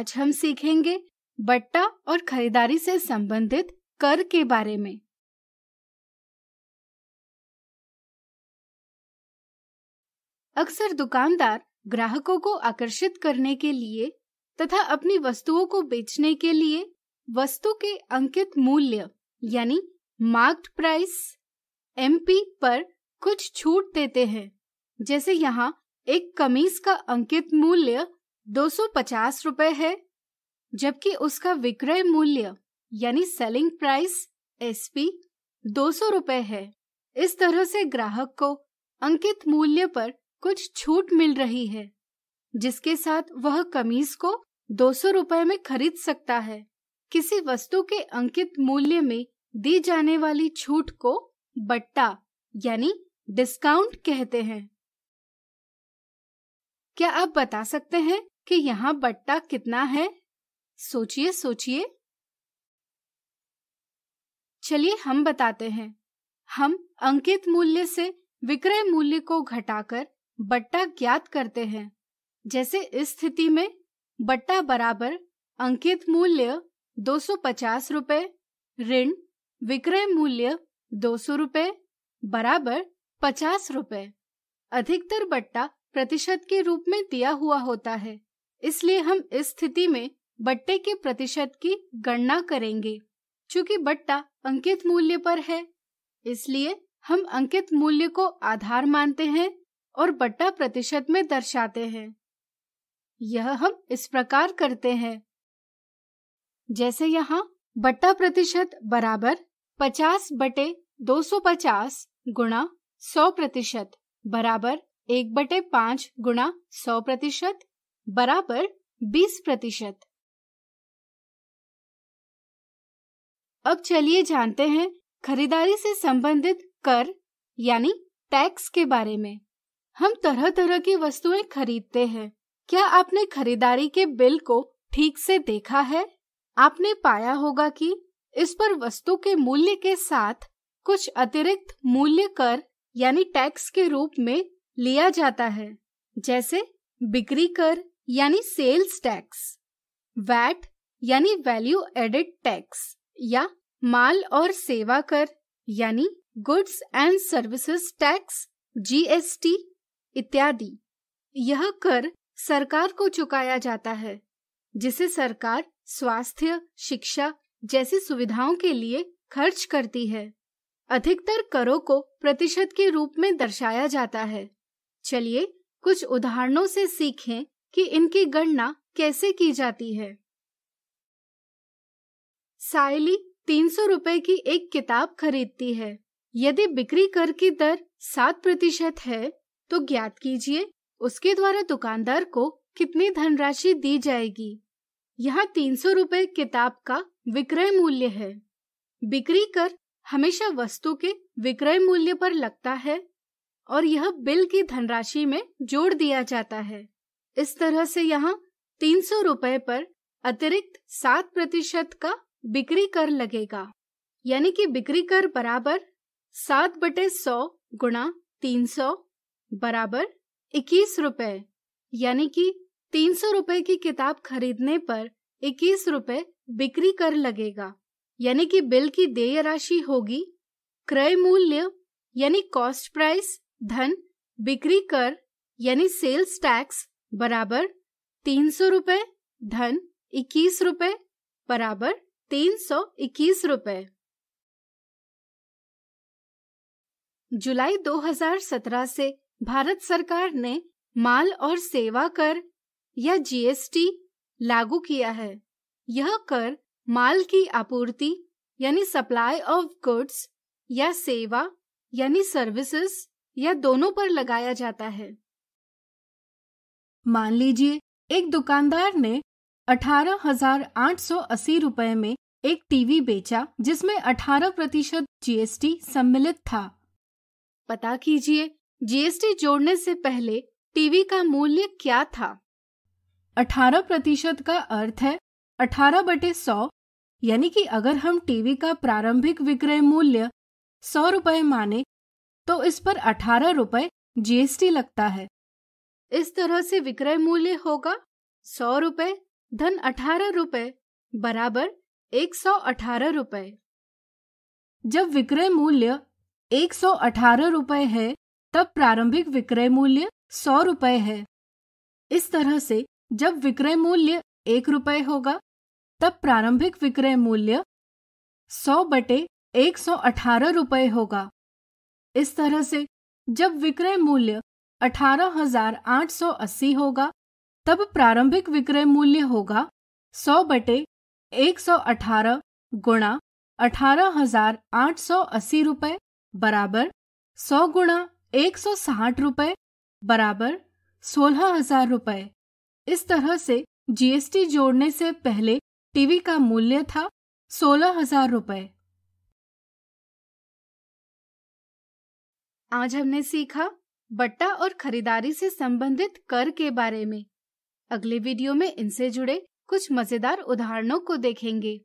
आज हम सीखेंगे बट्टा और खरीदारी से संबंधित कर के बारे में अक्सर दुकानदार ग्राहकों को आकर्षित करने के लिए तथा अपनी वस्तुओं को बेचने के लिए वस्तु के अंकित मूल्य यानी मार्क्ड प्राइस एमपी पर कुछ छूट देते हैं जैसे यहाँ एक कमीज का अंकित मूल्य पचास रुपए है जबकि उसका विक्रय मूल्य यानी सेलिंग प्राइस एसपी सौ रुपए है इस तरह से ग्राहक को अंकित मूल्य पर कुछ छूट मिल रही है जिसके साथ वह कमीज को सौ रुपए में खरीद सकता है किसी वस्तु के अंकित मूल्य में दी जाने वाली छूट को बट्टा यानी डिस्काउंट कहते हैं क्या आप बता सकते हैं कि यहाँ बट्टा कितना है सोचिए सोचिए चलिए हम बताते हैं हम अंकित मूल्य से विक्रय मूल्य को घटाकर बट्टा ज्ञात करते हैं जैसे इस स्थिति में बट्टा बराबर अंकित मूल्य दो सौ पचास रूपए ऋण विक्रय मूल्य दो सौ बराबर पचास रूपए अधिकतर बट्टा प्रतिशत के रूप में दिया हुआ होता है इसलिए हम इस स्थिति में बट्टे के प्रतिशत की गणना करेंगे चूंकि बट्टा अंकित मूल्य पर है इसलिए हम अंकित मूल्य को आधार मानते हैं और बट्टा प्रतिशत में दर्शाते हैं यह हम इस प्रकार करते हैं जैसे यहाँ बट्टा प्रतिशत बराबर 50 बटे 250 गुणा सौ प्रतिशत बराबर एक बटे पाँच गुणा सौ प्रतिशत बराबर 20 प्रतिशत अब चलिए जानते हैं खरीदारी से संबंधित कर यानी टैक्स के बारे में हम तरह तरह की वस्तुएं खरीदते हैं क्या आपने खरीदारी के बिल को ठीक से देखा है आपने पाया होगा कि इस पर वस्तु के मूल्य के साथ कुछ अतिरिक्त मूल्य कर यानी टैक्स के रूप में लिया जाता है जैसे बिक्री कर यानी सेल्स टैक्स वैट यानी वैल्यू एडेड टैक्स या माल और सेवा कर यानी goods and services tax GST इत्यादि यह कर सरकार को चुकाया जाता है जिसे सरकार स्वास्थ्य शिक्षा जैसी सुविधाओं के लिए खर्च करती है अधिकतर करों को प्रतिशत के रूप में दर्शाया जाता है चलिए कुछ उदाहरणों से सीखें कि इनकी गणना कैसे की जाती है सायली तीन सौ रुपए की एक किताब खरीदती है यदि बिक्री कर की दर सात प्रतिशत है तो ज्ञात कीजिए उसके द्वारा दुकानदार को कितनी धनराशि दी जाएगी यहाँ तीन सौ रूपए किताब का विक्रय मूल्य है बिक्री कर हमेशा वस्तु के विक्रय मूल्य पर लगता है और यह बिल की धनराशि में जोड़ दिया जाता है इस तरह से यहाँ तीन सौ रूपए पर अतिरिक्त सात प्रतिशत का बिक्री कर लगेगा यानी कि बिक्री कर बराबर सात बटे सौ गुणा तीन सौ बराबर इक्कीस रुपए यानी कि तीन सौ रुपए की किताब खरीदने पर इक्कीस रुपए बिक्री कर लगेगा यानी कि बिल की देय राशि होगी क्रय मूल्य यानी कॉस्ट प्राइस धन बिक्री कर यानी सेल्स टैक्स बराबर तीन सौ रुपए धन इक्कीस रुपए बराबर तीन सौ इक्कीस रुपए जुलाई 2017 से भारत सरकार ने माल और सेवा कर या जीएसटी लागू किया है यह कर माल की आपूर्ति यानी सप्लाई ऑफ गुड्स या सेवा यानी सर्विसेज या दोनों पर लगाया जाता है मान लीजिए एक दुकानदार ने अठारह हजार आठ सौ अस्सी रुपए में एक टीवी बेचा जिसमें अठारह प्रतिशत जीएसटी सम्मिलित था पता कीजिए जीएसटी जोड़ने से पहले टीवी का मूल्य क्या था अठारह प्रतिशत का अर्थ है अठारह बटे सौ यानी कि अगर हम टीवी का प्रारंभिक विक्रय मूल्य सौ रुपए माने तो इस पर अठारह रुपए जीएसटी लगता है इस तरह से विक्रय मूल्य होगा सौ रुपए धन अठारह रुपए बराबर एक सौ अठारह रुपए जब विक्रय मूल्य एक सौ अठारह रुपए है तब प्रारंभिक विक्रय मूल्य सौ रुपए है इस तरह से जब विक्रय मूल्य एक रुपए होगा तब प्रारंभिक विक्रय मूल्य सौ बटे एक सौ अठारह रुपये होगा इस तरह से जब विक्रय मूल्य 18,880 होगा तब प्रारंभिक विक्रय मूल्य होगा 100 बटे 118 गुणा अठारह रुपए बराबर 100 गुणा 160 रुपए बराबर 16000 रुपए इस तरह से जीएसटी जोड़ने से पहले टीवी का मूल्य था 16000 रुपए आज हमने सीखा बट्टा और खरीदारी से संबंधित कर के बारे में अगले वीडियो में इनसे जुड़े कुछ मजेदार उदाहरणों को देखेंगे